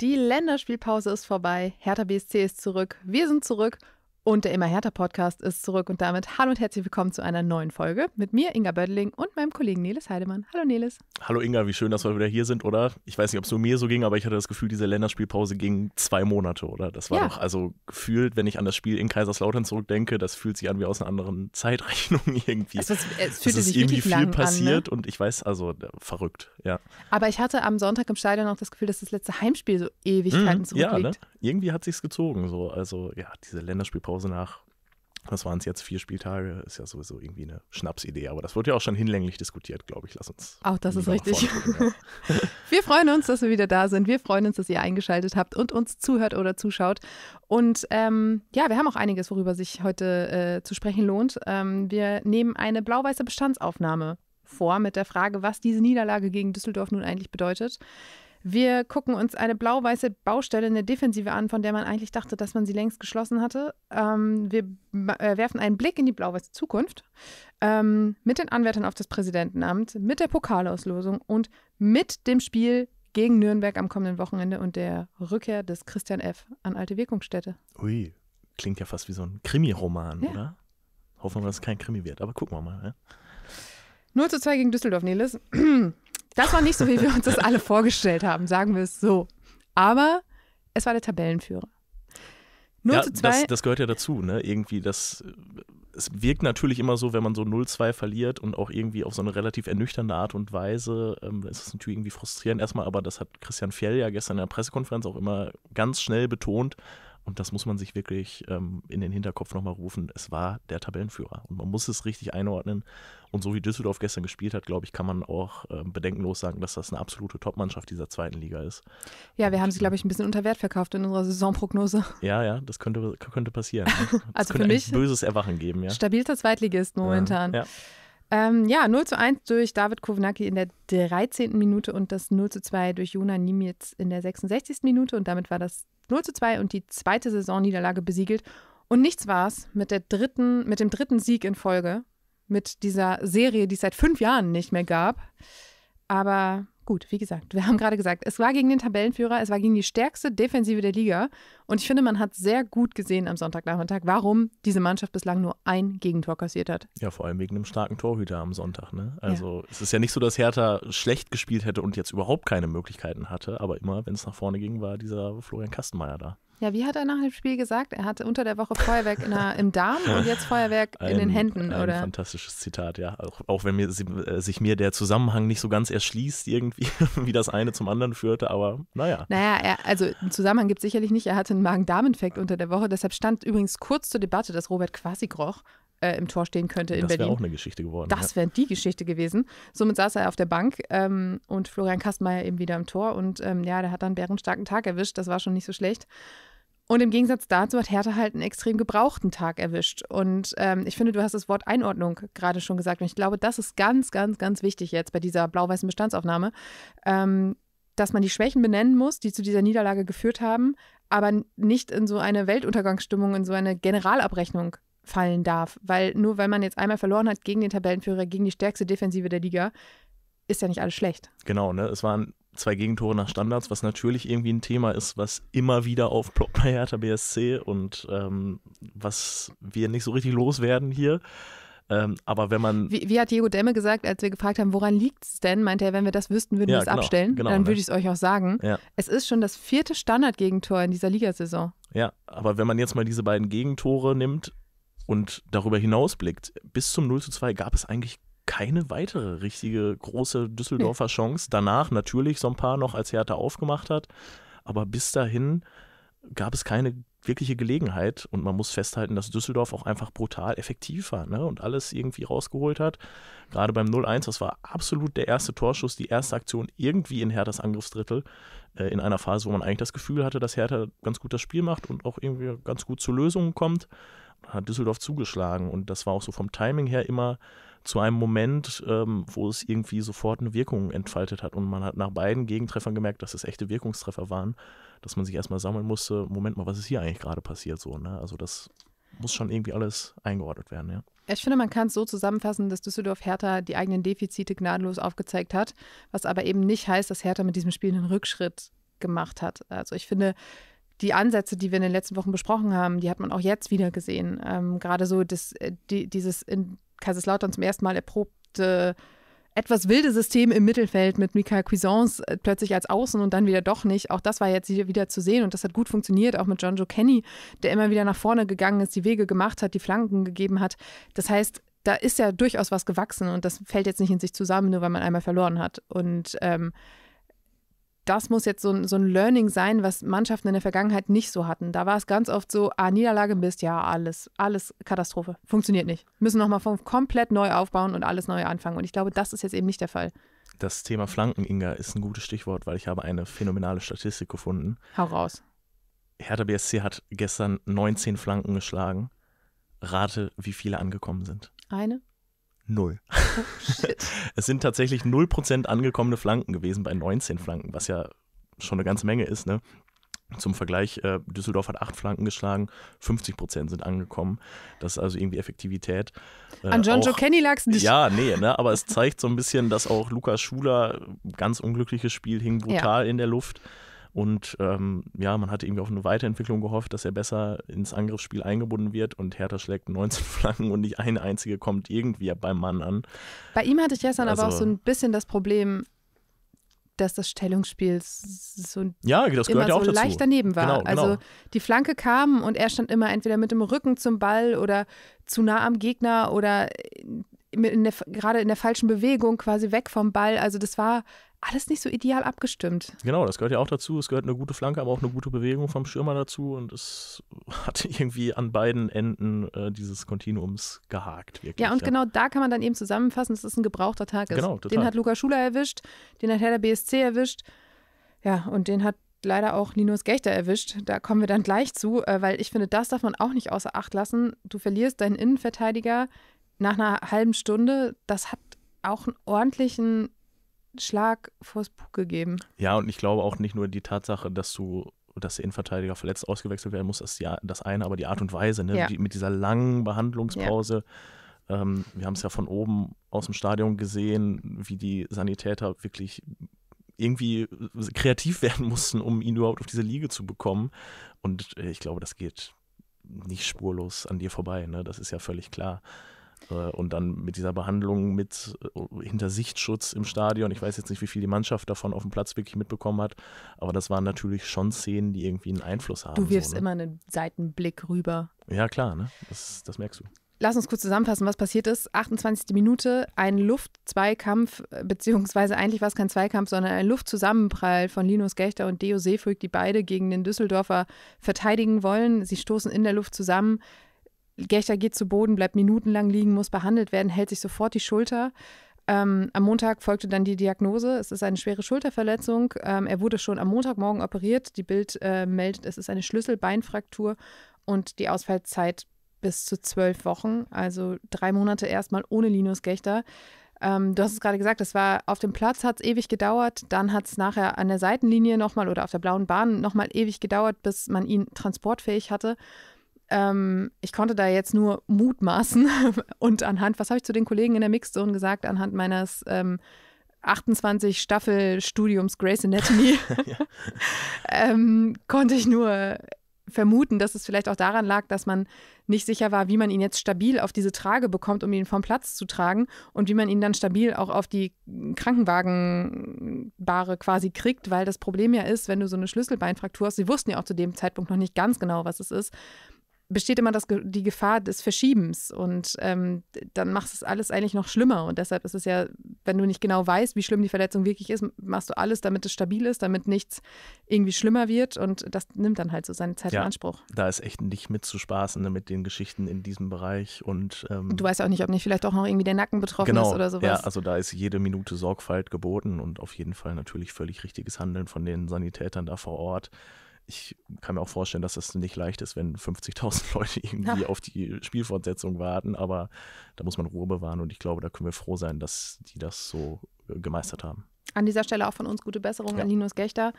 Die Länderspielpause ist vorbei. Hertha BSC ist zurück. Wir sind zurück und der Immer härter Podcast ist zurück und damit hallo und herzlich willkommen zu einer neuen Folge mit mir, Inga Bödling und meinem Kollegen Neles Heidemann. Hallo Neles. Hallo Inga, wie schön, dass wir wieder hier sind, oder? Ich weiß nicht, ob es nur mir so ging, aber ich hatte das Gefühl, diese Länderspielpause ging zwei Monate, oder? Das war ja. doch also gefühlt, wenn ich an das Spiel in Kaiserslautern zurückdenke, das fühlt sich an wie aus einer anderen Zeitrechnung irgendwie. es, es es ist sich irgendwie viel passiert an, ne? und ich weiß, also äh, verrückt, ja. Aber ich hatte am Sonntag im Stadion auch das Gefühl, dass das letzte Heimspiel so Ewigkeiten mhm, zurückliegt. Ja, ne? irgendwie hat sich's gezogen, so also ja, diese Länderspielpause Pause nach, was waren es jetzt, vier Spieltage, ist ja sowieso irgendwie eine Schnapsidee, aber das wird ja auch schon hinlänglich diskutiert, glaube ich. Lass uns. Auch das ist richtig. wir freuen uns, dass wir wieder da sind. Wir freuen uns, dass ihr eingeschaltet habt und uns zuhört oder zuschaut. Und ähm, ja, wir haben auch einiges, worüber sich heute äh, zu sprechen lohnt. Ähm, wir nehmen eine blau-weiße Bestandsaufnahme vor mit der Frage, was diese Niederlage gegen Düsseldorf nun eigentlich bedeutet. Wir gucken uns eine blau-weiße Baustelle in der Defensive an, von der man eigentlich dachte, dass man sie längst geschlossen hatte. Ähm, wir äh, werfen einen Blick in die blau-weiße Zukunft ähm, mit den Anwärtern auf das Präsidentenamt, mit der Pokalauslosung und mit dem Spiel gegen Nürnberg am kommenden Wochenende und der Rückkehr des Christian F. an alte Wirkungsstätte. Ui, klingt ja fast wie so ein Krimi-Roman, ja. oder? Hoffen wir, dass es kein Krimi wird, aber gucken wir mal. Ja? 0 zu 2 gegen Düsseldorf, Nelis. Das war nicht so, wie wir uns das alle vorgestellt haben, sagen wir es so. Aber es war der Tabellenführer. 0 ja, zu 2. Das, das, gehört ja dazu, ne? Irgendwie, das, es wirkt natürlich immer so, wenn man so 0-2 verliert und auch irgendwie auf so eine relativ ernüchternde Art und Weise, ähm, ist es natürlich irgendwie frustrierend erstmal, aber das hat Christian Fjell ja gestern in der Pressekonferenz auch immer ganz schnell betont, und das muss man sich wirklich ähm, in den Hinterkopf nochmal rufen. Es war der Tabellenführer. Und man muss es richtig einordnen. Und so wie Düsseldorf gestern gespielt hat, glaube ich, kann man auch äh, bedenkenlos sagen, dass das eine absolute Topmannschaft dieser zweiten Liga ist. Ja, wir und, haben sie, glaube ich, ein bisschen unter Wert verkauft in unserer Saisonprognose. Ja, ja, das könnte, könnte passieren. Ne? also könnte für mich böses Erwachen geben, ja. Stabilster Zweitligist momentan. ja. ja. Ähm, ja, 0 zu 1 durch David Kovnacki in der 13. Minute und das 0 zu 2 durch Jona Niemitz in der 66. Minute. Und damit war das 0 zu 2 und die zweite Saisonniederlage besiegelt. Und nichts war's mit, der dritten, mit dem dritten Sieg in Folge, mit dieser Serie, die es seit fünf Jahren nicht mehr gab. Aber gut, wie gesagt, wir haben gerade gesagt, es war gegen den Tabellenführer, es war gegen die stärkste Defensive der Liga. Und ich finde, man hat sehr gut gesehen am Sonntagnachmittag, warum diese Mannschaft bislang nur ein Gegentor kassiert hat. Ja, vor allem wegen einem starken Torhüter am Sonntag. Ne? Also ja. es ist ja nicht so, dass Hertha schlecht gespielt hätte und jetzt überhaupt keine Möglichkeiten hatte, aber immer, wenn es nach vorne ging, war dieser Florian Kastenmeier da. Ja, wie hat er nach dem Spiel gesagt? Er hatte unter der Woche Feuerwerk der, im Darm und jetzt Feuerwerk ein, in den Händen, ein oder? Ein fantastisches Zitat, ja. Auch, auch wenn mir, äh, sich mir der Zusammenhang nicht so ganz erschließt, irgendwie, wie das eine zum anderen führte, aber naja. Naja, er, also einen Zusammenhang gibt es sicherlich nicht. Er hatte einen Magen-Darm-Infekt unter der Woche. Deshalb stand übrigens kurz zur Debatte, dass Robert quasi groch. Äh, im Tor stehen könnte in das Berlin. Das wäre auch eine Geschichte geworden. Das wäre ja. die Geschichte gewesen. Somit saß er auf der Bank ähm, und Florian Kastmeier eben wieder im Tor. Und ähm, ja, der hat dann einen bärenstarken Tag erwischt. Das war schon nicht so schlecht. Und im Gegensatz dazu hat Hertha halt einen extrem gebrauchten Tag erwischt. Und ähm, ich finde, du hast das Wort Einordnung gerade schon gesagt. Und ich glaube, das ist ganz, ganz, ganz wichtig jetzt bei dieser blau-weißen Bestandsaufnahme, ähm, dass man die Schwächen benennen muss, die zu dieser Niederlage geführt haben, aber nicht in so eine Weltuntergangsstimmung, in so eine Generalabrechnung fallen darf. Weil nur weil man jetzt einmal verloren hat gegen den Tabellenführer, gegen die stärkste Defensive der Liga, ist ja nicht alles schlecht. Genau, ne? Es waren zwei Gegentore nach Standards, was natürlich irgendwie ein Thema ist, was immer wieder aufploppt bei Hertha BSC und ähm, was wir nicht so richtig loswerden hier. Ähm, aber wenn man. Wie, wie, hat Diego Demme gesagt, als wir gefragt haben, woran liegt es denn? Meinte er, wenn wir das wüssten, würden ja, wir es genau, abstellen. Genau, dann ne? würde ich es euch auch sagen. Ja. Es ist schon das vierte Standardgegentor in dieser Ligasaison. Ja, aber wenn man jetzt mal diese beiden Gegentore nimmt und darüber hinausblickt, bis zum 0 zu 2 gab es eigentlich keine weitere richtige große Düsseldorfer Chance. Danach natürlich so ein paar noch, als Hertha aufgemacht hat. Aber bis dahin gab es keine wirkliche Gelegenheit. Und man muss festhalten, dass Düsseldorf auch einfach brutal effektiv war ne? und alles irgendwie rausgeholt hat. Gerade beim 0-1, das war absolut der erste Torschuss, die erste Aktion irgendwie in Herthas Angriffsdrittel. Äh, in einer Phase, wo man eigentlich das Gefühl hatte, dass Hertha ganz gut das Spiel macht und auch irgendwie ganz gut zu Lösungen kommt. Hat Düsseldorf zugeschlagen. Und das war auch so vom Timing her immer zu einem Moment, ähm, wo es irgendwie sofort eine Wirkung entfaltet hat. Und man hat nach beiden Gegentreffern gemerkt, dass es echte Wirkungstreffer waren, dass man sich erstmal sammeln musste, Moment mal, was ist hier eigentlich gerade passiert? So, ne? Also das muss schon irgendwie alles eingeordnet werden, ja. Ich finde, man kann es so zusammenfassen, dass Düsseldorf Hertha die eigenen Defizite gnadenlos aufgezeigt hat, was aber eben nicht heißt, dass Hertha mit diesem Spiel einen Rückschritt gemacht hat. Also ich finde, die Ansätze, die wir in den letzten Wochen besprochen haben, die hat man auch jetzt wieder gesehen. Ähm, gerade so das, äh, die, dieses in Kaiserslautern zum ersten Mal erprobte etwas wilde System im Mittelfeld mit Michael Cuisance äh, plötzlich als Außen und dann wieder doch nicht. Auch das war jetzt wieder zu sehen und das hat gut funktioniert, auch mit John Joe Kenny, der immer wieder nach vorne gegangen ist, die Wege gemacht hat, die Flanken gegeben hat. Das heißt, da ist ja durchaus was gewachsen und das fällt jetzt nicht in sich zusammen, nur weil man einmal verloren hat. Und ähm, das muss jetzt so ein, so ein Learning sein, was Mannschaften in der Vergangenheit nicht so hatten. Da war es ganz oft so, ah, Niederlage bist, ja, alles, alles Katastrophe. Funktioniert nicht. Müssen nochmal komplett neu aufbauen und alles neu anfangen. Und ich glaube, das ist jetzt eben nicht der Fall. Das Thema Flanken, Inga, ist ein gutes Stichwort, weil ich habe eine phänomenale Statistik gefunden. Hau raus. Hertha BSC hat gestern 19 Flanken geschlagen. Rate, wie viele angekommen sind. Eine? Null. Oh, shit. es sind tatsächlich 0% angekommene Flanken gewesen bei 19 Flanken, was ja schon eine ganze Menge ist. Ne? Zum Vergleich, äh, Düsseldorf hat 8 Flanken geschlagen, 50 sind angekommen. Das ist also irgendwie Effektivität. Äh, An John auch, Joe Kenny lag es nicht. Ja, nee, ne, aber es zeigt so ein bisschen, dass auch Lukas Schuler, ganz unglückliches Spiel, hing brutal ja. in der Luft. Und ähm, ja, man hatte irgendwie auf eine Weiterentwicklung gehofft, dass er besser ins Angriffsspiel eingebunden wird und Hertha schlägt 19 Flanken und nicht eine einzige kommt irgendwie beim Mann an. Bei ihm hatte ich gestern also, aber auch also so ein bisschen das Problem, dass das Stellungsspiel so ja, das immer ja so leicht daneben war. Genau, also genau. Also die Flanke kam und er stand immer entweder mit dem Rücken zum Ball oder zu nah am Gegner oder in der, gerade in der falschen Bewegung quasi weg vom Ball. Also das war alles nicht so ideal abgestimmt. Genau, das gehört ja auch dazu. Es gehört eine gute Flanke, aber auch eine gute Bewegung vom Stürmer dazu. Und es hat irgendwie an beiden Enden äh, dieses Kontinuums gehakt. Wirklich, ja, und ja. genau da kann man dann eben zusammenfassen, dass es ein gebrauchter Tag ist. Genau, total. Den hat Luca Schuler erwischt, den hat Herder BSC erwischt. Ja, und den hat leider auch Linus Gechter erwischt. Da kommen wir dann gleich zu, äh, weil ich finde, das darf man auch nicht außer Acht lassen. Du verlierst deinen Innenverteidiger nach einer halben Stunde. Das hat auch einen ordentlichen Schlag vors Buch gegeben. Ja, und ich glaube auch nicht nur die Tatsache, dass du dass der Innenverteidiger verletzt ausgewechselt werden muss, das ist ja das eine, aber die Art und Weise, ne? Ja. Die, mit dieser langen Behandlungspause. Ja. Ähm, wir haben es ja von oben aus dem Stadion gesehen, wie die Sanitäter wirklich irgendwie kreativ werden mussten, um ihn überhaupt auf diese Liege zu bekommen. Und äh, ich glaube, das geht nicht spurlos an dir vorbei. Ne? Das ist ja völlig klar. Äh, und dann mit dieser Behandlung mit äh, hinter Sichtschutz im Stadion. Ich weiß jetzt nicht, wie viel die Mannschaft davon auf dem Platz wirklich mitbekommen hat, aber das waren natürlich schon Szenen, die irgendwie einen Einfluss haben. Du wirfst so, ne? immer einen Seitenblick rüber. Ja, klar, ne? das, das merkst du. Lass uns kurz zusammenfassen, was passiert ist. 28. Minute, ein Luftzweikampf, äh, beziehungsweise eigentlich war es kein Zweikampf, sondern ein Luftzusammenprall von Linus Gechter und Deo Seefüg, die beide gegen den Düsseldorfer verteidigen wollen. Sie stoßen in der Luft zusammen. Gächter geht zu Boden, bleibt minutenlang liegen, muss behandelt werden, hält sich sofort die Schulter. Ähm, am Montag folgte dann die Diagnose, es ist eine schwere Schulterverletzung. Ähm, er wurde schon am Montagmorgen operiert. Die Bild äh, meldet, es ist eine Schlüsselbeinfraktur und die Ausfallzeit bis zu zwölf Wochen, also drei Monate erstmal ohne Linus Gächter. Ähm, du hast es gerade gesagt, das war auf dem Platz hat es ewig gedauert, dann hat es nachher an der Seitenlinie nochmal oder auf der blauen Bahn nochmal ewig gedauert, bis man ihn transportfähig hatte. Ähm, ich konnte da jetzt nur mutmaßen und anhand, was habe ich zu den Kollegen in der Mixzone gesagt, anhand meines ähm, 28 Staffel Studiums Grace Anatomy, ähm, konnte ich nur vermuten, dass es vielleicht auch daran lag, dass man nicht sicher war, wie man ihn jetzt stabil auf diese Trage bekommt, um ihn vom Platz zu tragen und wie man ihn dann stabil auch auf die Krankenwagenbare quasi kriegt, weil das Problem ja ist, wenn du so eine Schlüsselbeinfraktur hast, sie wussten ja auch zu dem Zeitpunkt noch nicht ganz genau, was es ist, besteht immer das, die Gefahr des Verschiebens und ähm, dann machst du es alles eigentlich noch schlimmer. Und deshalb ist es ja, wenn du nicht genau weißt, wie schlimm die Verletzung wirklich ist, machst du alles, damit es stabil ist, damit nichts irgendwie schlimmer wird und das nimmt dann halt so seine Zeit ja, in Anspruch. Da ist echt nicht mit zu spaßen ne, mit den Geschichten in diesem Bereich und, ähm, du weißt ja auch nicht, ob nicht vielleicht auch noch irgendwie der Nacken betroffen genau, ist oder sowas. Ja, also da ist jede Minute Sorgfalt geboten und auf jeden Fall natürlich völlig richtiges Handeln von den Sanitätern da vor Ort ich kann mir auch vorstellen, dass das nicht leicht ist, wenn 50.000 Leute irgendwie ja. auf die Spielfortsetzung warten, aber da muss man Ruhe bewahren und ich glaube, da können wir froh sein, dass die das so äh, gemeistert haben. An dieser Stelle auch von uns gute Besserung ja. an Linus Gechter.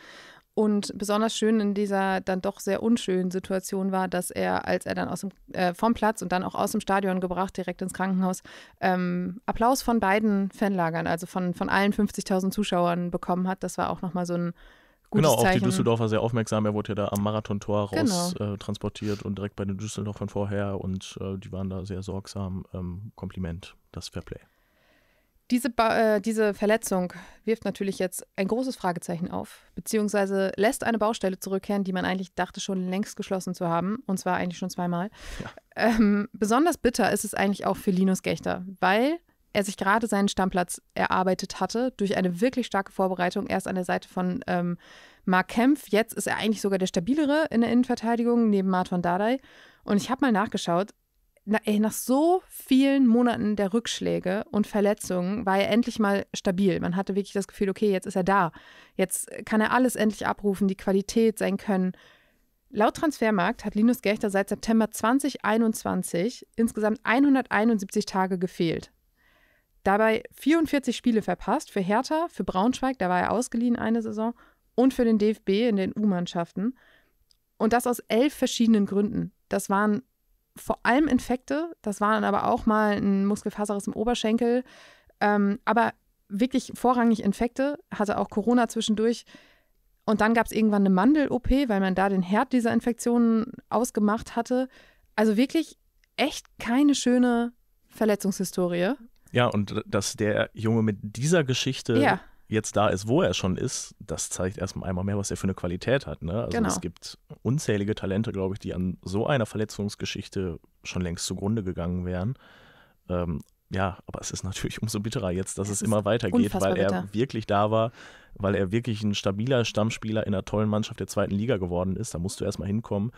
Und besonders schön in dieser dann doch sehr unschönen Situation war, dass er, als er dann aus dem, äh, vom Platz und dann auch aus dem Stadion gebracht, direkt ins Krankenhaus, ähm, Applaus von beiden Fanlagern, also von, von allen 50.000 Zuschauern bekommen hat. Das war auch nochmal so ein Gutes genau, auch Zeichen. die Düsseldorfer sehr aufmerksam. Er wurde ja da am Marathontor genau. raus äh, transportiert und direkt bei den Düsseldorfern vorher und äh, die waren da sehr sorgsam. Ähm, Kompliment, das Fairplay. Diese, ba äh, diese Verletzung wirft natürlich jetzt ein großes Fragezeichen auf, beziehungsweise lässt eine Baustelle zurückkehren, die man eigentlich dachte, schon längst geschlossen zu haben, und zwar eigentlich schon zweimal. Ja. Ähm, besonders bitter ist es eigentlich auch für Linus Gächter, weil er sich gerade seinen Stammplatz erarbeitet hatte, durch eine wirklich starke Vorbereitung, erst an der Seite von ähm, Mark Kempf. Jetzt ist er eigentlich sogar der stabilere in der Innenverteidigung, neben Martin Dardai. Und ich habe mal nachgeschaut, na, ey, nach so vielen Monaten der Rückschläge und Verletzungen war er endlich mal stabil. Man hatte wirklich das Gefühl, okay, jetzt ist er da. Jetzt kann er alles endlich abrufen, die Qualität, sein Können. Laut Transfermarkt hat Linus Gächter seit September 2021 insgesamt 171 Tage gefehlt. Dabei 44 Spiele verpasst für Hertha, für Braunschweig, da war er ausgeliehen eine Saison, und für den DFB in den U-Mannschaften. Und das aus elf verschiedenen Gründen. Das waren vor allem Infekte, das waren aber auch mal ein Muskelfaserriss im Oberschenkel, ähm, aber wirklich vorrangig Infekte, hatte auch Corona zwischendurch. Und dann gab es irgendwann eine Mandel-OP, weil man da den Herd dieser Infektionen ausgemacht hatte. Also wirklich echt keine schöne Verletzungshistorie. Ja, und dass der Junge mit dieser Geschichte ja. jetzt da ist, wo er schon ist, das zeigt erstmal einmal mehr, was er für eine Qualität hat. Ne? Also genau. es gibt unzählige Talente, glaube ich, die an so einer Verletzungsgeschichte schon längst zugrunde gegangen wären. Ähm, ja, aber es ist natürlich umso bitterer jetzt, dass es, es immer weitergeht, weil er bitter. wirklich da war, weil er wirklich ein stabiler Stammspieler in einer tollen Mannschaft der zweiten Liga geworden ist. Da musst du erstmal hinkommen.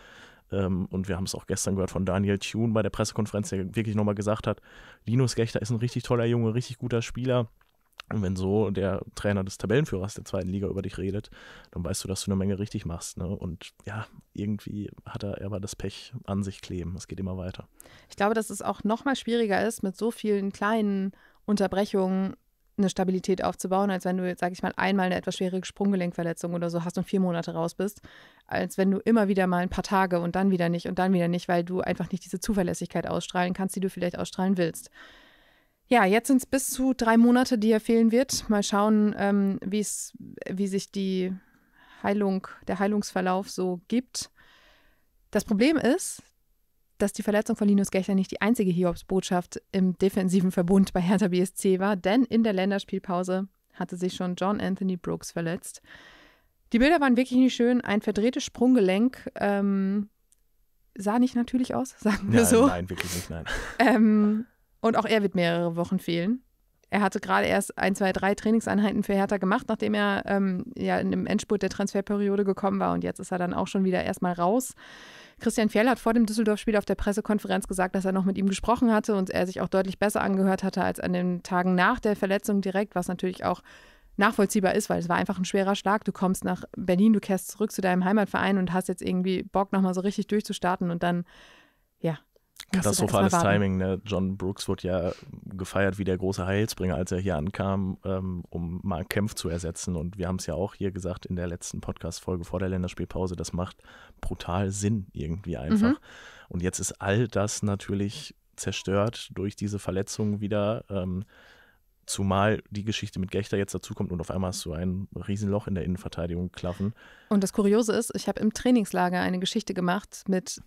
Ähm, und wir haben es auch gestern gehört von Daniel Thune bei der Pressekonferenz, der wirklich nochmal gesagt hat, Linus Gächter ist ein richtig toller Junge, richtig guter Spieler. Und wenn so der Trainer des Tabellenführers der zweiten Liga über dich redet, dann weißt du, dass du eine Menge richtig machst. Ne? Und ja, irgendwie hat er aber das Pech an sich kleben. Es geht immer weiter. Ich glaube, dass es auch nochmal schwieriger ist, mit so vielen kleinen Unterbrechungen eine Stabilität aufzubauen, als wenn du jetzt, sag ich mal, einmal eine etwas schwere Sprunggelenkverletzung oder so hast und vier Monate raus bist, als wenn du immer wieder mal ein paar Tage und dann wieder nicht und dann wieder nicht, weil du einfach nicht diese Zuverlässigkeit ausstrahlen kannst, die du vielleicht ausstrahlen willst. Ja, jetzt sind es bis zu drei Monate, die er fehlen wird. Mal schauen, ähm, wie sich die Heilung, der Heilungsverlauf so gibt. Das Problem ist, dass die Verletzung von Linus Gächler nicht die einzige Hiobsbotschaft im defensiven Verbund bei Hertha BSC war, denn in der Länderspielpause hatte sich schon John Anthony Brooks verletzt. Die Bilder waren wirklich nicht schön. Ein verdrehtes Sprunggelenk ähm, sah nicht natürlich aus, sagen wir nein, so. Nein, wirklich nicht, nein. Ähm, und auch er wird mehrere Wochen fehlen er hatte gerade erst ein, zwei, drei Trainingseinheiten für Hertha gemacht, nachdem er ähm, ja in dem Endspurt der Transferperiode gekommen war. Und jetzt ist er dann auch schon wieder erstmal raus. Christian Fjell hat vor dem Düsseldorf-Spiel auf der Pressekonferenz gesagt, dass er noch mit ihm gesprochen hatte und er sich auch deutlich besser angehört hatte als an den Tagen nach der Verletzung direkt, was natürlich auch nachvollziehbar ist, weil es war einfach ein schwerer Schlag. Du kommst nach Berlin, du kehrst zurück zu deinem Heimatverein und hast jetzt irgendwie Bock, nochmal so richtig durchzustarten und dann Katastrophales Timing. Ne? John Brooks wurde ja gefeiert wie der große Heilsbringer, als er hier ankam, ähm, um Mark Kempf zu ersetzen. Und wir haben es ja auch hier gesagt in der letzten Podcast-Folge vor der Länderspielpause, das macht brutal Sinn irgendwie einfach. Mhm. Und jetzt ist all das natürlich zerstört durch diese Verletzung wieder. Ähm, Zumal die Geschichte mit Gechter jetzt dazukommt und auf einmal hast du ein Riesenloch in der Innenverteidigung klaffen. Und das Kuriose ist, ich habe im Trainingslager eine Geschichte gemacht mit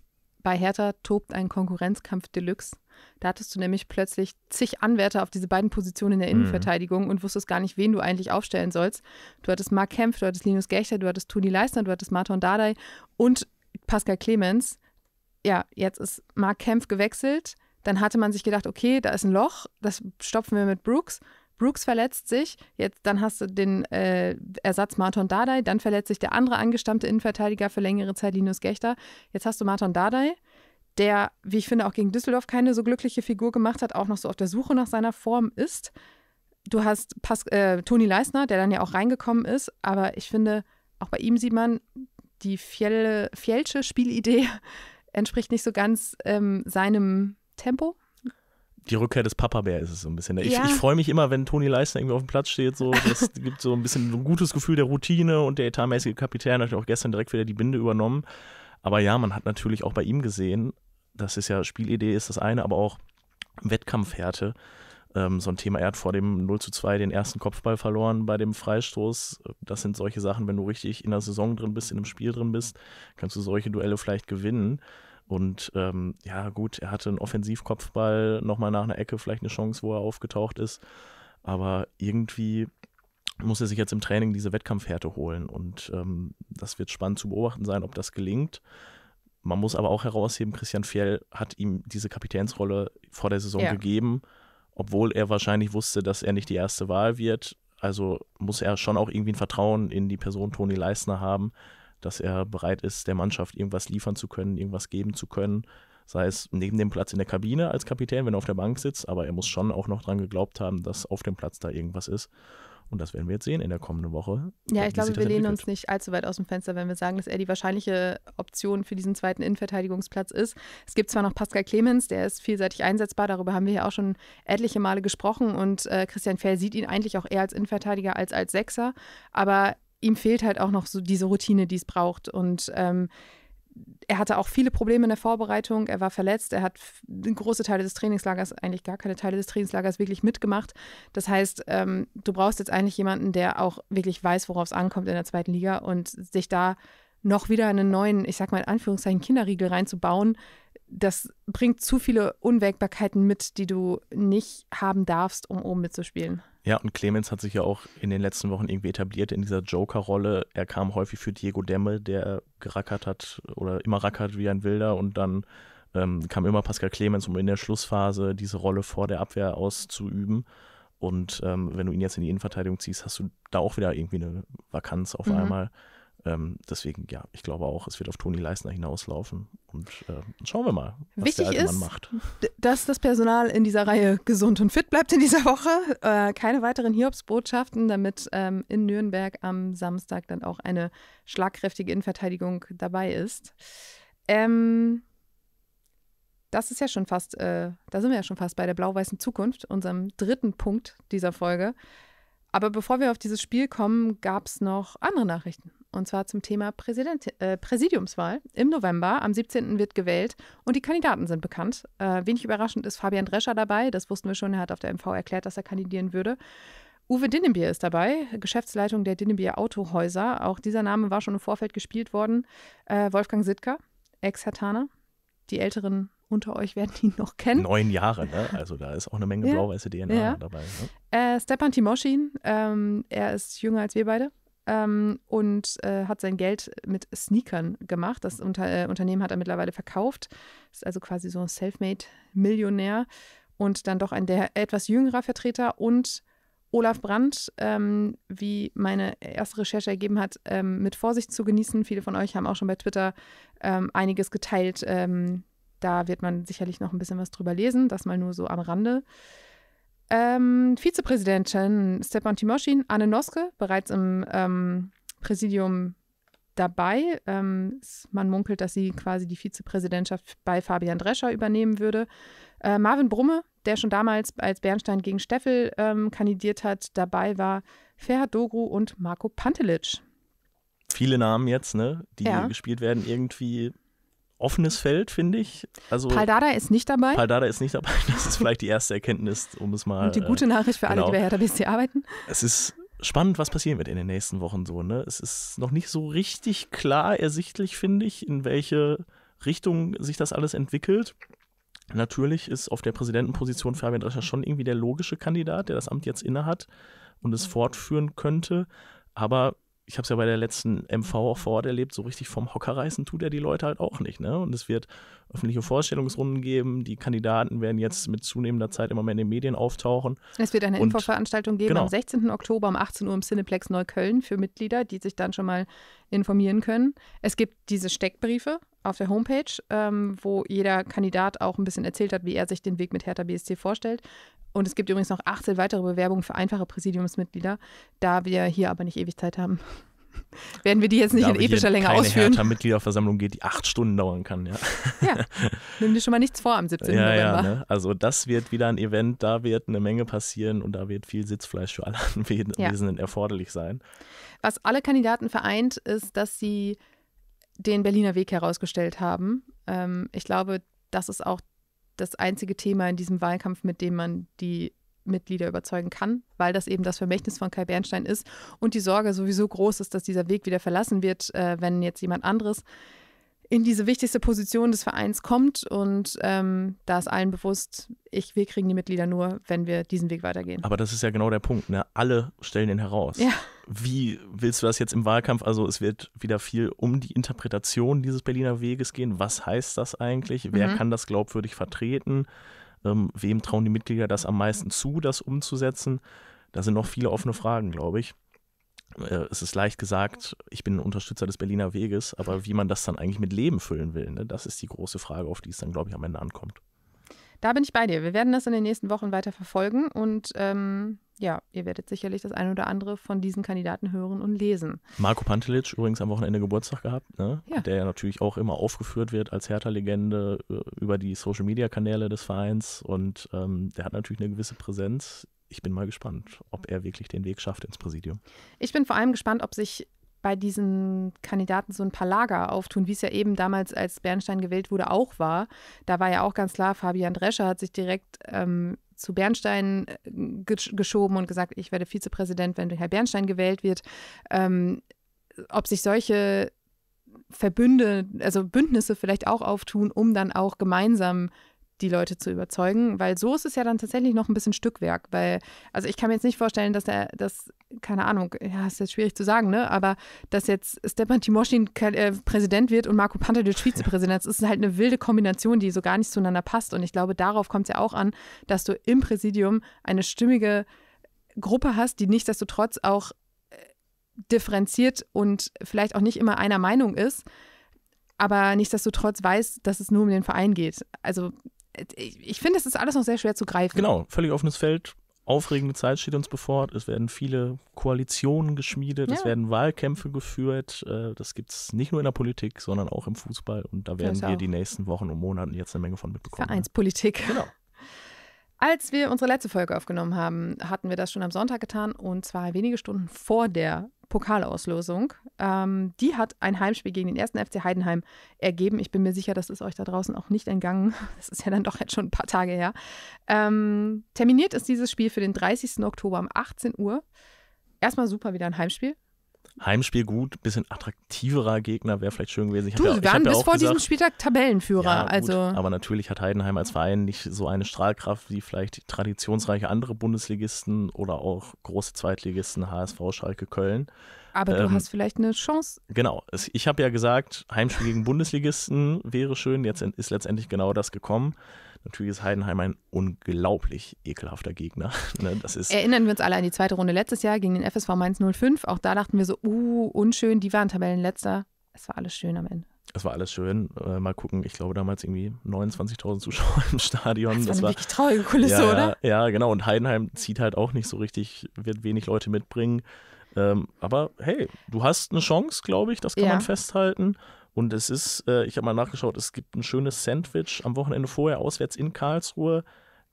bei Hertha tobt ein Konkurrenzkampf Deluxe. Da hattest du nämlich plötzlich zig Anwärter auf diese beiden Positionen in der mhm. Innenverteidigung mhm. und wusstest gar nicht, wen du eigentlich aufstellen sollst. Du hattest Marc Kempf, du hattest Linus Gechter, du hattest Toni Leisner, du hattest Martin Dardai und Pascal Clemens. Ja, jetzt ist Marc Kempf gewechselt. Dann hatte man sich gedacht, okay, da ist ein Loch, das stopfen wir mit Brooks. Brooks verletzt sich, jetzt dann hast du den äh, Ersatz Marton Dardai, dann verletzt sich der andere angestammte Innenverteidiger für längere Zeit, Linus Gächter. Jetzt hast du Marton Dardai, der, wie ich finde, auch gegen Düsseldorf keine so glückliche Figur gemacht hat, auch noch so auf der Suche nach seiner Form ist. Du hast Pas äh, Toni Leisner, der dann ja auch reingekommen ist, aber ich finde, auch bei ihm sieht man, die Fjell Fjellsche Spielidee entspricht nicht so ganz ähm, seinem Tempo, die Rückkehr des Papa Bär ist es so ein bisschen. Ich, ja. ich freue mich immer, wenn Toni Leisner irgendwie auf dem Platz steht. So, das gibt so ein bisschen ein gutes Gefühl der Routine und der etatmäßige Kapitän hat auch gestern direkt wieder die Binde übernommen. Aber ja, man hat natürlich auch bei ihm gesehen, das ist ja Spielidee ist das eine, aber auch Wettkampfhärte. Ähm, so ein Thema, er hat vor dem 0 zu 2 den ersten Kopfball verloren bei dem Freistoß. Das sind solche Sachen, wenn du richtig in der Saison drin bist, in einem Spiel drin bist, kannst du solche Duelle vielleicht gewinnen. Und ähm, ja, gut, er hatte einen Offensivkopfball nochmal nach einer Ecke, vielleicht eine Chance, wo er aufgetaucht ist. Aber irgendwie muss er sich jetzt im Training diese Wettkampfhärte holen. Und ähm, das wird spannend zu beobachten sein, ob das gelingt. Man muss aber auch herausheben, Christian Fjell hat ihm diese Kapitänsrolle vor der Saison ja. gegeben, obwohl er wahrscheinlich wusste, dass er nicht die erste Wahl wird. Also muss er schon auch irgendwie ein Vertrauen in die Person Toni Leisner haben, dass er bereit ist, der Mannschaft irgendwas liefern zu können, irgendwas geben zu können. Sei es neben dem Platz in der Kabine als Kapitän, wenn er auf der Bank sitzt, aber er muss schon auch noch dran geglaubt haben, dass auf dem Platz da irgendwas ist. Und das werden wir jetzt sehen in der kommenden Woche. Ja, ich glaube, wir lehnen uns nicht allzu weit aus dem Fenster, wenn wir sagen, dass er die wahrscheinliche Option für diesen zweiten Innenverteidigungsplatz ist. Es gibt zwar noch Pascal Clemens, der ist vielseitig einsetzbar, darüber haben wir ja auch schon etliche Male gesprochen und äh, Christian Fell sieht ihn eigentlich auch eher als Innenverteidiger als als Sechser, aber ihm fehlt halt auch noch so diese Routine, die es braucht. Und ähm, er hatte auch viele Probleme in der Vorbereitung. Er war verletzt. Er hat große Teile des Trainingslagers, eigentlich gar keine Teile des Trainingslagers, wirklich mitgemacht. Das heißt, ähm, du brauchst jetzt eigentlich jemanden, der auch wirklich weiß, worauf es ankommt in der zweiten Liga und sich da noch wieder einen neuen, ich sag mal in Anführungszeichen, Kinderriegel reinzubauen, das bringt zu viele Unwägbarkeiten mit, die du nicht haben darfst, um oben mitzuspielen. Ja, und Clemens hat sich ja auch in den letzten Wochen irgendwie etabliert in dieser Joker-Rolle. Er kam häufig für Diego Demme, der gerackert hat oder immer rackert wie ein Wilder und dann ähm, kam immer Pascal Clemens, um in der Schlussphase diese Rolle vor der Abwehr auszuüben. Und ähm, wenn du ihn jetzt in die Innenverteidigung ziehst, hast du da auch wieder irgendwie eine Vakanz auf mhm. einmal. Ähm, deswegen, ja, ich glaube auch, es wird auf Toni Leisner hinauslaufen. Und äh, schauen wir mal, was Wichtig der alte ist, Mann macht. dass das Personal in dieser Reihe gesund und fit bleibt in dieser Woche. Äh, keine weiteren Hiobsbotschaften, damit ähm, in Nürnberg am Samstag dann auch eine schlagkräftige Innenverteidigung dabei ist. Ähm, das ist ja schon fast, äh, da sind wir ja schon fast bei der blau-weißen Zukunft, unserem dritten Punkt dieser Folge. Aber bevor wir auf dieses Spiel kommen, gab es noch andere Nachrichten. Und zwar zum Thema Präsident, äh, Präsidiumswahl. Im November, am 17. wird gewählt und die Kandidaten sind bekannt. Äh, wenig überraschend ist Fabian Drescher dabei. Das wussten wir schon. Er hat auf der MV erklärt, dass er kandidieren würde. Uwe Dinnenbier ist dabei, Geschäftsleitung der Dinnenbier Autohäuser. Auch dieser Name war schon im Vorfeld gespielt worden. Äh, Wolfgang Sittker, Ex-Hertaner. Die Älteren unter euch werden ihn noch kennen. Neun Jahre, ne? Also da ist auch eine Menge blau-weiße DNA ja. dabei. Ne? Äh, Stepan Timoschin, ähm, er ist jünger als wir beide ähm, und äh, hat sein Geld mit Sneakern gemacht. Das Unter äh, Unternehmen hat er mittlerweile verkauft. Ist also quasi so ein Selfmade-Millionär und dann doch ein der etwas jüngerer Vertreter und Olaf Brandt, ähm, wie meine erste Recherche ergeben hat, ähm, mit Vorsicht zu genießen. Viele von euch haben auch schon bei Twitter ähm, einiges geteilt. Ähm, da wird man sicherlich noch ein bisschen was drüber lesen, das mal nur so am Rande. Ähm, Vizepräsidentin Stepan Timoschin, Anne Noske, bereits im ähm, Präsidium dabei. Ähm, man munkelt, dass sie quasi die Vizepräsidentschaft bei Fabian Drescher übernehmen würde. Äh, Marvin Brumme, der schon damals als Bernstein gegen Steffel ähm, kandidiert hat, dabei war Ferhat Dogru und Marco Pantelic. Viele Namen jetzt, ne, die ja. gespielt werden. Irgendwie offenes Feld, finde ich. Also, Paldada ist nicht dabei. Paldada ist nicht dabei. Das ist vielleicht die erste Erkenntnis, um es mal. Und die gute äh, Nachricht für genau. alle, die genau. bei Hertha arbeiten. Es ist spannend, was passieren wird in den nächsten Wochen so. Ne? Es ist noch nicht so richtig klar ersichtlich, finde ich, in welche Richtung sich das alles entwickelt. Natürlich ist auf der Präsidentenposition Fabian Drescher schon irgendwie der logische Kandidat, der das Amt jetzt innehat und es fortführen könnte. Aber ich habe es ja bei der letzten MV auch vor Ort erlebt, so richtig vom Hocker reißen tut er die Leute halt auch nicht. Ne? Und es wird öffentliche Vorstellungsrunden geben. Die Kandidaten werden jetzt mit zunehmender Zeit immer mehr in den Medien auftauchen. Es wird eine und, Infoveranstaltung geben genau. am 16. Oktober um 18 Uhr im Cineplex Neukölln für Mitglieder, die sich dann schon mal informieren können. Es gibt diese Steckbriefe auf der Homepage, ähm, wo jeder Kandidat auch ein bisschen erzählt hat, wie er sich den Weg mit Hertha BSC vorstellt. Und es gibt übrigens noch 18 weitere Bewerbungen für einfache Präsidiumsmitglieder, da wir hier aber nicht ewig Zeit haben. Werden wir die jetzt nicht da in epischer Länge keine ausführen. Keine Mitgliederversammlung geht, die acht Stunden dauern kann. Ja, ja nimm dir schon mal nichts vor am 17. Ja, November. Ja, ne? Also das wird wieder ein Event, da wird eine Menge passieren und da wird viel Sitzfleisch für alle Anwesenden ja. erforderlich sein. Was alle Kandidaten vereint, ist, dass sie den Berliner Weg herausgestellt haben. Ähm, ich glaube, das ist auch das einzige Thema in diesem Wahlkampf, mit dem man die Mitglieder überzeugen kann, weil das eben das Vermächtnis von Kai Bernstein ist und die Sorge sowieso groß ist, dass dieser Weg wieder verlassen wird, äh, wenn jetzt jemand anderes in diese wichtigste Position des Vereins kommt. Und ähm, da ist allen bewusst, ich, wir kriegen die Mitglieder nur, wenn wir diesen Weg weitergehen. Aber das ist ja genau der Punkt. Ne? Alle stellen ihn heraus. Ja. Wie willst du das jetzt im Wahlkampf? Also es wird wieder viel um die Interpretation dieses Berliner Weges gehen. Was heißt das eigentlich? Wer mhm. kann das glaubwürdig vertreten? Ähm, wem trauen die Mitglieder das am meisten zu, das umzusetzen? Da sind noch viele offene Fragen, glaube ich. Äh, es ist leicht gesagt, ich bin ein Unterstützer des Berliner Weges, aber wie man das dann eigentlich mit Leben füllen will, ne, das ist die große Frage, auf die es dann, glaube ich, am Ende ankommt. Da bin ich bei dir. Wir werden das in den nächsten Wochen weiter verfolgen und ähm, ja, ihr werdet sicherlich das eine oder andere von diesen Kandidaten hören und lesen. Marco Pantelic übrigens am Wochenende Geburtstag gehabt, ne? ja. der ja natürlich auch immer aufgeführt wird als Hertha-Legende äh, über die Social-Media-Kanäle des Vereins und ähm, der hat natürlich eine gewisse Präsenz. Ich bin mal gespannt, ob er wirklich den Weg schafft ins Präsidium. Ich bin vor allem gespannt, ob sich bei diesen Kandidaten so ein paar Lager auftun, wie es ja eben damals, als Bernstein gewählt wurde, auch war. Da war ja auch ganz klar, Fabian Drescher hat sich direkt ähm, zu Bernstein äh, gesch geschoben und gesagt, ich werde Vizepräsident, wenn Herr Bernstein gewählt wird. Ähm, ob sich solche Verbünde, also Bündnisse vielleicht auch auftun, um dann auch gemeinsam die Leute zu überzeugen, weil so ist es ja dann tatsächlich noch ein bisschen Stückwerk, weil also ich kann mir jetzt nicht vorstellen, dass der, dass keine Ahnung, ja, ist jetzt schwierig zu sagen, ne? Aber dass jetzt Stepan Timoschin äh, Präsident wird und Marco Pantelic Vizepräsident, ja. ist halt eine wilde Kombination, die so gar nicht zueinander passt. Und ich glaube, darauf kommt es ja auch an, dass du im Präsidium eine stimmige Gruppe hast, die nichtsdestotrotz auch äh, differenziert und vielleicht auch nicht immer einer Meinung ist, aber nichtsdestotrotz weiß, dass es nur um den Verein geht. Also äh, ich, ich finde, es ist alles noch sehr schwer zu greifen. Genau, völlig offenes Feld aufregende Zeit steht uns bevor. Es werden viele Koalitionen geschmiedet, ja. es werden Wahlkämpfe geführt. Äh, das gibt es nicht nur in der Politik, sondern auch im Fußball. Und da werden wir die nächsten Wochen und Monaten jetzt eine Menge von mitbekommen. Ne? Vereinspolitik. Genau. Als wir unsere letzte Folge aufgenommen haben, hatten wir das schon am Sonntag getan und zwar wenige Stunden vor der Pokalauslosung. Ähm, die hat ein Heimspiel gegen den ersten FC Heidenheim ergeben. Ich bin mir sicher, das ist euch da draußen auch nicht entgangen. Das ist ja dann doch jetzt schon ein paar Tage her. Ähm, terminiert ist dieses Spiel für den 30. Oktober um 18 Uhr. Erstmal super wieder ein Heimspiel. Heimspiel gut, bisschen attraktiverer Gegner wäre vielleicht schön gewesen. Ich du, ja, sie waren bis ja vor gesagt, diesem Spieltag Tabellenführer. Ja, also. Gut, aber natürlich hat Heidenheim als Verein nicht so eine Strahlkraft wie vielleicht traditionsreiche andere Bundesligisten oder auch große Zweitligisten, HSV, Schalke, Köln. Aber du ähm, hast vielleicht eine Chance. Genau. Ich habe ja gesagt, Heimspiel gegen Bundesligisten wäre schön. Jetzt ist letztendlich genau das gekommen. Natürlich ist Heidenheim ein unglaublich ekelhafter Gegner. Ne? Das ist Erinnern wir uns alle an die zweite Runde letztes Jahr gegen den FSV Mainz 05. Auch da dachten wir so, uh, unschön, die waren Tabellenletzter. Es war alles schön am Ende. Es war alles schön. Äh, mal gucken, ich glaube damals irgendwie 29.000 Zuschauer im Stadion. Das, war eine war, wirklich traurige Kulisse, ja, oder? Ja, genau. Und Heidenheim zieht halt auch nicht so richtig, wird wenig Leute mitbringen. Ähm, aber hey, du hast eine Chance, glaube ich, das kann ja. man festhalten. Und es ist, äh, ich habe mal nachgeschaut, es gibt ein schönes Sandwich am Wochenende vorher auswärts in Karlsruhe,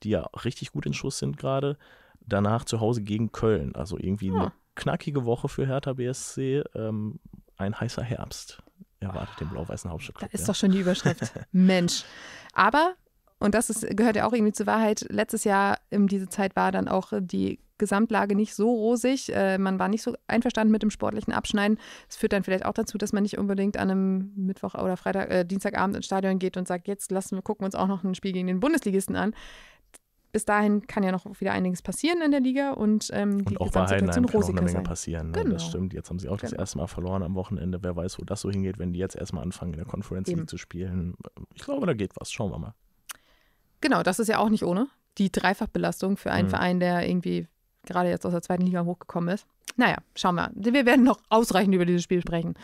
die ja richtig gut in Schuss sind gerade. Danach zu Hause gegen Köln. Also irgendwie ja. eine ah. knackige Woche für Hertha BSC. Ähm, ein heißer Herbst erwartet den blau-weißen Hauptstadtclub. Da ist ja. doch schon die Überschrift. Mensch. Aber und das ist, gehört ja auch irgendwie zur Wahrheit. Letztes Jahr in ähm, diese Zeit war dann auch äh, die Gesamtlage nicht so rosig. Äh, man war nicht so einverstanden mit dem sportlichen Abschneiden. Es führt dann vielleicht auch dazu, dass man nicht unbedingt an einem Mittwoch oder Freitag, äh, Dienstagabend ins Stadion geht und sagt, jetzt lassen wir gucken uns auch noch ein Spiel gegen den Bundesligisten an. Bis dahin kann ja noch wieder einiges passieren in der Liga und, ähm, und die auch bei Heidenheim kann auch eine Menge sein. passieren. Ne? Genau. Das stimmt. Jetzt haben sie auch genau. das erste Mal verloren am Wochenende. Wer weiß, wo das so hingeht, wenn die jetzt erstmal anfangen, in der Conference League zu spielen. Ich glaube, da geht was. Schauen wir mal. Genau, das ist ja auch nicht ohne. Die Dreifachbelastung für einen mhm. Verein, der irgendwie gerade jetzt aus der zweiten Liga hochgekommen ist. Naja, schauen wir. Wir werden noch ausreichend über dieses Spiel sprechen.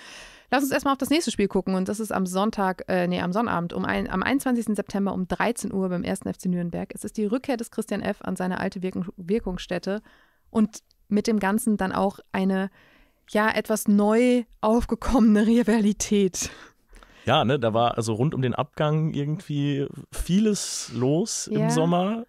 Lass uns erstmal auf das nächste Spiel gucken und das ist am Sonntag, äh, nee, am Sonnabend, um ein, am 21. September um 13 Uhr beim 1. FC Nürnberg. Es ist die Rückkehr des Christian F. an seine alte Wirkung, Wirkungsstätte und mit dem Ganzen dann auch eine, ja, etwas neu aufgekommene Rivalität. Ja, ne, da war also rund um den Abgang irgendwie vieles los ja. im Sommer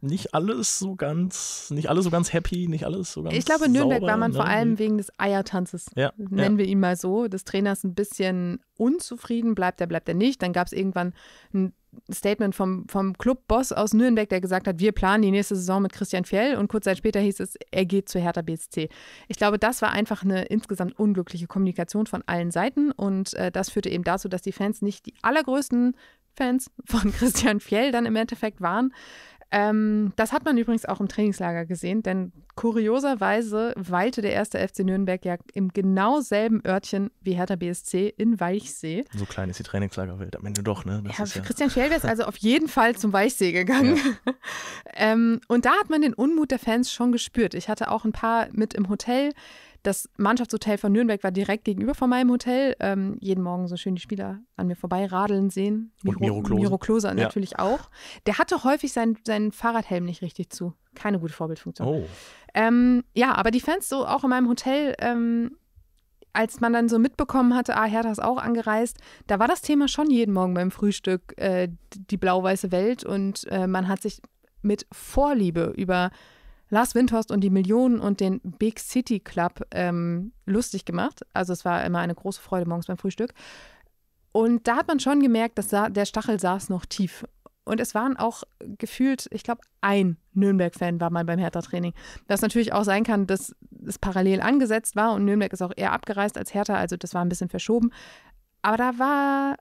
nicht alles so ganz, nicht alles so ganz happy, nicht alles so ganz. Ich glaube, in Nürnberg sauber, war man ne? vor allem mhm. wegen des Eiertanzes, ja, nennen ja. wir ihn mal so, des Trainers ein bisschen unzufrieden, bleibt er, bleibt er nicht. Dann gab es irgendwann ein Statement vom, vom Clubboss aus Nürnberg, der gesagt hat, wir planen die nächste Saison mit Christian Fjell und kurz Zeit später hieß es, er geht zu Hertha BSC. Ich glaube, das war einfach eine insgesamt unglückliche Kommunikation von allen Seiten und äh, das führte eben dazu, dass die Fans nicht die allergrößten Fans von Christian Fjell dann im Endeffekt waren. Ähm, das hat man übrigens auch im Trainingslager gesehen, denn kurioserweise weilte der erste FC Nürnberg ja im genau selben Örtchen wie Hertha BSC in Weichsee. So klein ist die Trainingslagerwelt am Ende doch, ne? Ja, ja Christian Schellwer ist also auf jeden Fall zum Weichsee gegangen. Ja. ähm, und da hat man den Unmut der Fans schon gespürt. Ich hatte auch ein paar mit im Hotel. Das Mannschaftshotel von Nürnberg war direkt gegenüber von meinem Hotel. Ähm, jeden Morgen so schön die Spieler an mir vorbei radeln sehen. Und Miro, Klose. Miro Klose natürlich ja. auch. Der hatte häufig sein, seinen Fahrradhelm nicht richtig zu. Keine gute Vorbildfunktion. Oh. Ähm, ja, aber die Fans so auch in meinem Hotel ähm, als man dann so mitbekommen hatte, ah, Hertha ist auch angereist, da war das Thema schon jeden Morgen beim Frühstück äh, die blau-weiße Welt und äh, man hat sich mit Vorliebe über Lars Windhorst und die Millionen und den Big City Club ähm, lustig gemacht. Also es war immer eine große Freude morgens beim Frühstück. Und da hat man schon gemerkt, dass der Stachel saß noch tief. Und es waren auch gefühlt, ich glaube, ein Nürnberg-Fan war mal beim Hertha-Training. Was natürlich auch sein kann, dass es parallel angesetzt war und Nürnberg ist auch eher abgereist als Hertha, also das war ein bisschen verschoben. Aber da war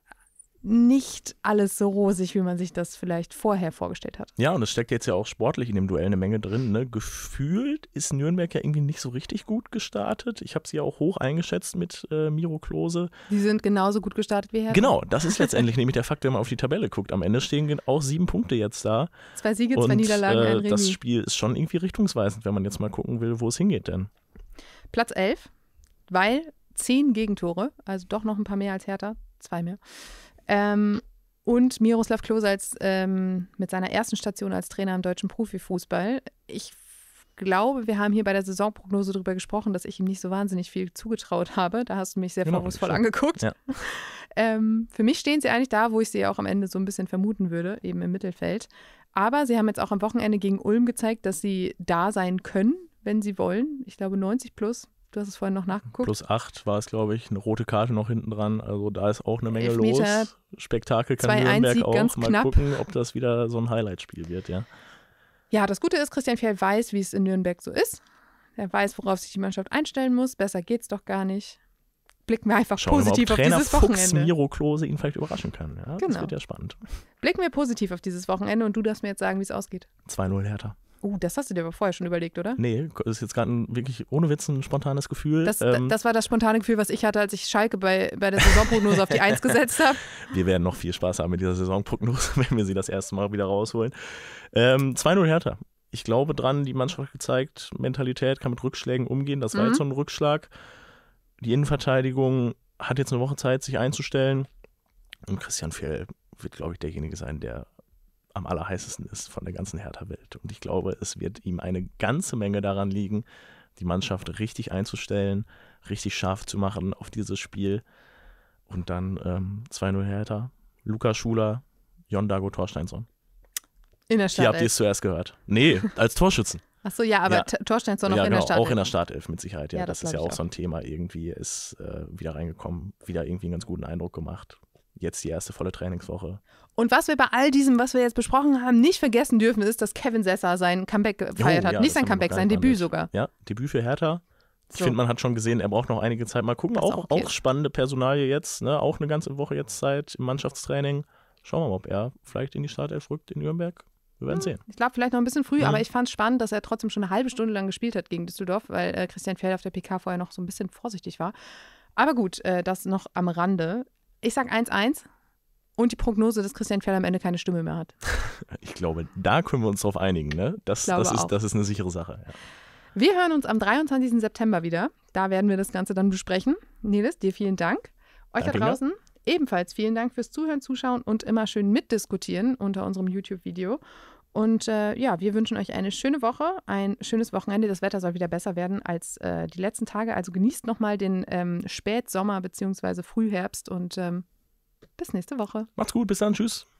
nicht alles so rosig, wie man sich das vielleicht vorher vorgestellt hat. Ja, und es steckt jetzt ja auch sportlich in dem Duell eine Menge drin. Ne? Gefühlt ist Nürnberg ja irgendwie nicht so richtig gut gestartet. Ich habe sie ja auch hoch eingeschätzt mit äh, Miro Klose. Die sind genauso gut gestartet wie Hertha. Genau, das ist letztendlich nämlich der Fakt, wenn man auf die Tabelle guckt. Am Ende stehen auch sieben Punkte jetzt da. Zwei Siege, zwei Niederlagen, äh, ein Das Spiel ist schon irgendwie richtungsweisend, wenn man jetzt mal gucken will, wo es hingeht denn. Platz 11, weil zehn Gegentore, also doch noch ein paar mehr als Hertha, zwei mehr, ähm, und Miroslav Klose als, ähm, mit seiner ersten Station als Trainer im deutschen Profifußball. Ich glaube, wir haben hier bei der Saisonprognose darüber gesprochen, dass ich ihm nicht so wahnsinnig viel zugetraut habe. Da hast du mich sehr genau, vorwurfsvoll angeguckt. Ja. ähm, für mich stehen sie eigentlich da, wo ich sie auch am Ende so ein bisschen vermuten würde, eben im Mittelfeld. Aber sie haben jetzt auch am Wochenende gegen Ulm gezeigt, dass sie da sein können, wenn sie wollen. Ich glaube, 90 plus Du hast es vorhin noch nachgeguckt. Plus 8 war es, glaube ich, eine rote Karte noch hinten dran. Also da ist auch eine Menge Elfmeter, los. Spektakel kann Nürnberg auch. Mal knapp. gucken, ob das wieder so ein Highlight-Spiel wird, ja. Ja, das Gute ist, Christian Fjell weiß, wie es in Nürnberg so ist. Er weiß, worauf sich die Mannschaft einstellen muss. Besser geht es doch gar nicht. Blicken wir einfach Schauen positiv wir mal, ob Trainer auf dieses Wochenende. Fuchs Miro Klose ihn vielleicht überraschen kann. Ja, genau. Das wird ja spannend. Blicken wir positiv auf dieses Wochenende und du darfst mir jetzt sagen, wie es ausgeht. 2-0 Hertha. Uh, das hast du dir aber vorher schon überlegt, oder? Nee, das ist jetzt gerade wirklich ohne Witz ein spontanes Gefühl. Das, ähm, das, war das spontane Gefühl, was ich hatte, als ich Schalke bei, bei der Saisonprognose auf die Eins gesetzt habe. Wir werden noch viel Spaß haben mit dieser Saisonprognose, wenn wir sie das erste Mal wieder rausholen. Ähm, 2-0 Hertha. Ich glaube dran, die Mannschaft hat gezeigt, Mentalität kann mit Rückschlägen umgehen. Das war mhm. jetzt so ein Rückschlag. Die Innenverteidigung hat jetzt eine Woche Zeit, sich einzustellen. Und Christian Fell wird, glaube ich, derjenige sein, der am allerheißesten ist von der ganzen Hertha-Welt. Und ich glaube, es wird ihm eine ganze Menge daran liegen, die Mannschaft richtig einzustellen, richtig scharf zu machen auf dieses Spiel. Und dann ähm, 2-0 Hertha, Luca Schuler, Jon Dago Torsteinsson. In der Startelf. Ihr habt ihr es zuerst gehört. Nee, als Torschützen. Achso, ja, aber ja. Torsteinsson auch ja, in genau, der Startelf. Auch in der Startelf mit Sicherheit, ja. ja das, das ist ja auch, auch, so ein Thema. Irgendwie ist äh, wieder reingekommen, wieder irgendwie einen ganz guten Eindruck gemacht jetzt die erste volle Trainingswoche. Und was wir bei all diesem, was wir jetzt besprochen haben, nicht vergessen dürfen, ist, dass Kevin Sessa sein Comeback oh, gefeiert oh, hat. Ja, nicht sein Comeback, sein Debüt sogar. Ja, Debüt für Hertha. So. Ich finde, man hat schon gesehen, er braucht noch einige Zeit. Mal gucken, auch, auch, auch, spannende Personalie jetzt, ne? auch eine ganze Woche jetzt Zeit im Mannschaftstraining. Schauen wir mal, ob er vielleicht in die Startelf rückt in Nürnberg. Wir werden sehen. Ich glaube, vielleicht noch ein bisschen früh, mhm. aber ich fand es spannend, dass er trotzdem schon eine halbe Stunde lang gespielt hat gegen Düsseldorf, weil äh, Christian Feld auf der PK vorher noch so ein bisschen vorsichtig war. Aber gut, äh, das noch am Rande. Ich sag 1-1 und die Prognose, dass Christian Fell am Ende keine Stimme mehr hat. Ich glaube, da können wir uns drauf einigen. Ne? Das, das, ist, das ist eine sichere Sache. Ja. Wir hören uns am 23. September wieder. Da werden wir das Ganze dann besprechen. Nils, dir vielen Dank. Euch Danke, da draußen ebenfalls vielen Dank fürs Zuhören, Zuschauen und immer schön mitdiskutieren unter unserem YouTube-Video. Und äh, ja, wir wünschen euch eine schöne Woche, ein schönes Wochenende. Das Wetter soll wieder besser werden als äh, die letzten Tage. Also genießt nochmal den ähm, Spätsommer bzw. Frühherbst und ähm, bis nächste Woche. Macht's gut, bis dann, tschüss.